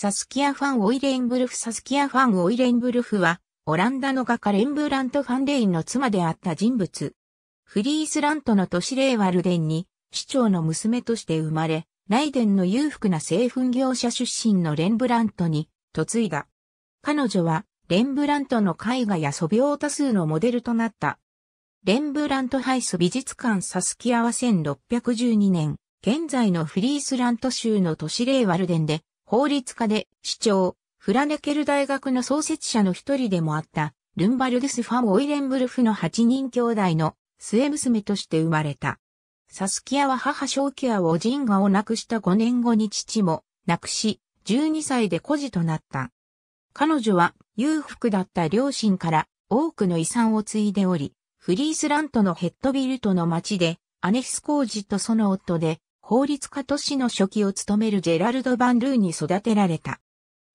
サスキア・ファン・オイレンブルフサスキア・ファン・オイレンブルフは、オランダの画家レンブラント・ファンレインの妻であった人物。フリースラントの都市レーワルデンに、市長の娘として生まれ、ライデンの裕福な製粉業者出身のレンブラントに、嫁いだ。彼女は、レンブラントの絵画や素描多数のモデルとなった。レンブラントハイス美術館サスキアは1612年、現在のフリースラント州の都市レーワルデンで、法律家で、市長、フラネケル大学の創設者の一人でもあった、ルンバルデス・ファン・オイレンブルフの8人兄弟の末娘として生まれた。サスキアは母ショーキアをジンガを亡くした5年後に父も亡くし、12歳で孤児となった。彼女は裕福だった両親から多くの遺産を継いでおり、フリースラントのヘッドビルトの町で、アネスコージとその夫で、法律家都市の初期を務めるジェラルド・バンルーに育てられた。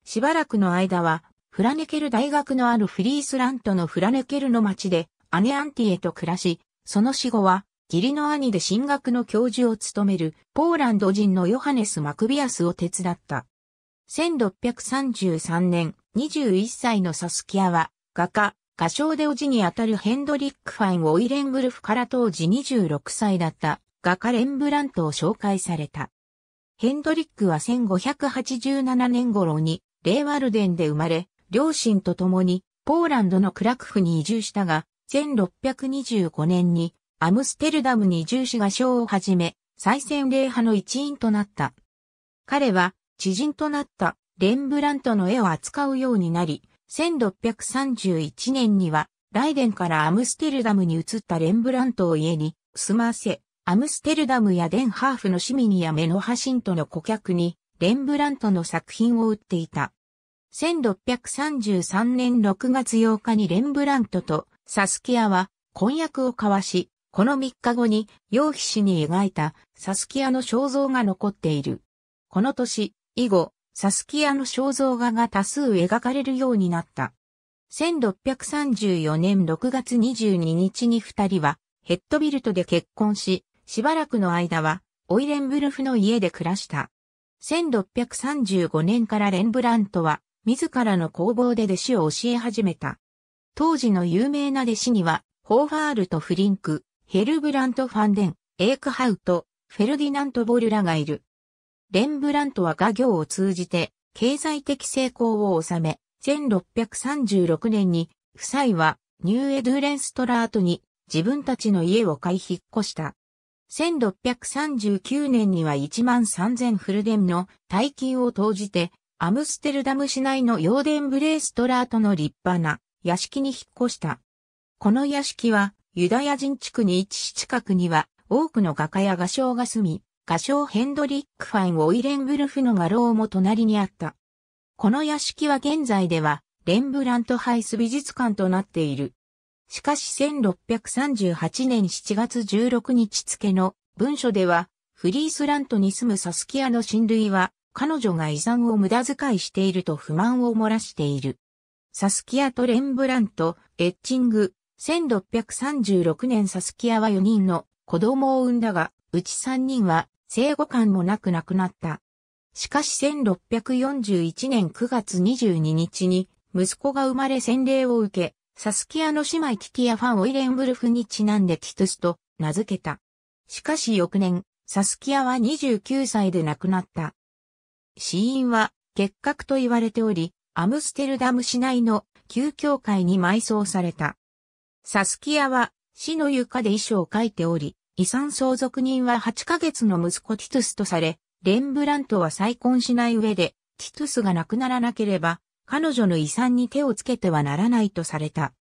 しばらくの間は、フラネケル大学のあるフリースラントのフラネケルの町で、姉アンティエと暮らし、その死後は、義理の兄で進学の教授を務める、ポーランド人のヨハネス・マクビアスを手伝った。1633年、21歳のサスキアは、画家、画商でおじにあたるヘンドリック・ファイン・オイレングルフから当時26歳だった画家レンブラントを紹介された。ヘンドリックは1587年頃にレーワルデンで生まれ、両親と共にポーランドのクラクフに移住したが、1625年にアムステルダムに移住し画商を始め、再選礼派の一員となった。彼は知人となったレンブラントの絵を扱うようになり、1631年にはライデンからアムステルダムに移ったレンブラントを家に住ませ、アムステルダムやデンハーフの市民やメノハシントの顧客に、レンブラントの作品を売っていた。1633年6月8日にレンブラントとサスキアは婚約を交わし、この3日後に楊皮紙に描いたサスキアの肖像が残っている。この年、以後、サスキアの肖像画が多数描かれるようになった。1634年6月22日に二人はヘッドビルトで結婚し、しばらくの間は、オイレンブルフの家で暮らした。1635年からレンブラントは、自らの工房で弟子を教え始めた。当時の有名な弟子には、ホーファールとフリンク、ヘルブラント・ファンデン、エークハウト、フェルディナント・ボルラがいる。レンブラントは画業を通じて、経済的成功を収め、1636年に、夫妻は、ニューエドゥレンストラートに自分たちの家を買い引っ越した。1639年には1万3000フルデンの大金を投じて、アムステルダム市内のヨーデンブレーストラートの立派な屋敷に引っ越した。この屋敷はユダヤ人地区に位置し近くには多くの画家や画商が住み、画商ヘンドリック・ファイン・オイレンブルフの画廊も隣にあった。この屋敷は現在ではレンブラントハイス美術館となっている。しかし1638年7月16日付の文書では、フリースラントに住むサスキアの親類は、彼女が遺産を無駄遣いしていると不満を漏らしている。サスキアとレンブラント、エッチング、1636年サスキアは4人の子供を産んだが、うち3人は生後間もなく亡くなった。しかし1641年9月22日に息子が生まれ洗礼を受け、サスキアの姉妹ティティア・ファン・オイレンブルフにちなんでティトゥスと名付けた。しかし翌年、サスキアは29歳で亡くなった。死因は結核と言われており、アムステルダム市内の旧教会に埋葬された。サスキアは死の床で遺書を書いており、遺産相続人は8ヶ月の息子ティトゥスとされ、レンブラントは再婚しない上で、ティトゥスが亡くならなければ、彼女の遺産に手をつけてはならないとされた。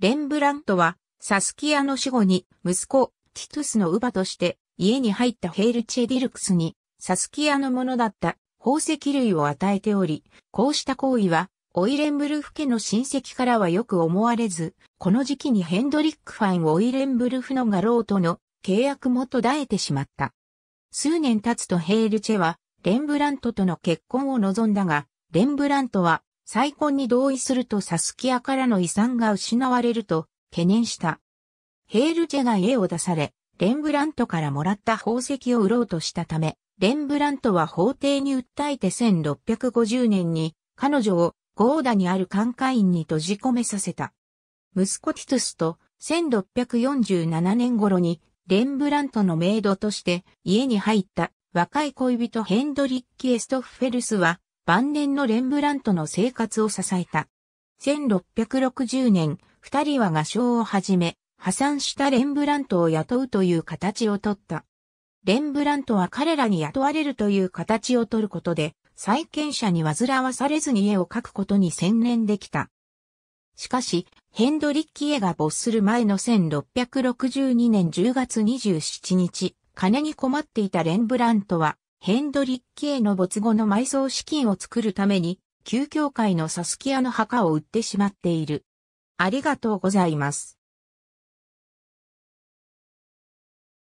レンブラントは、サスキアの死後に、息子、ティトゥスの乳母として、家に入ったヘールチェディルクスに、サスキアのものだった宝石類を与えており、こうした行為は、オイレンブルフ家の親戚からはよく思われず、この時期にヘンドリック・ファイン・オイレンブルフの画廊との契約も途絶えてしまった。数年経つとヘールチェは、レンブラントとの結婚を望んだが、レンブラントは再婚に同意するとサスキアからの遺産が失われると懸念した。ヘールジェが家を出され、レンブラントからもらった宝石を売ろうとしたため、レンブラントは法廷に訴えて1650年に彼女をゴーダにある監戒院に閉じ込めさせた。息子ティトゥスと1647年頃にレンブラントのメイドとして家に入った若い恋人ヘンドリッキ・エストフェルスは晩年のレンブラントの生活を支えた。1660年、二人は画商をはじめ、破産したレンブラントを雇うという形をとった。レンブラントは彼らに雇われるという形をとることで、債権者に煩わされずに絵を描くことに専念できた。しかし、ヘンドリッキエが没する前の1662年10月27日、金に困っていたレンブラントは、ヘンドリッキへの没後の埋葬資金を作るために、旧教会のサスキアの墓を売ってしまっている。ありがとうございます。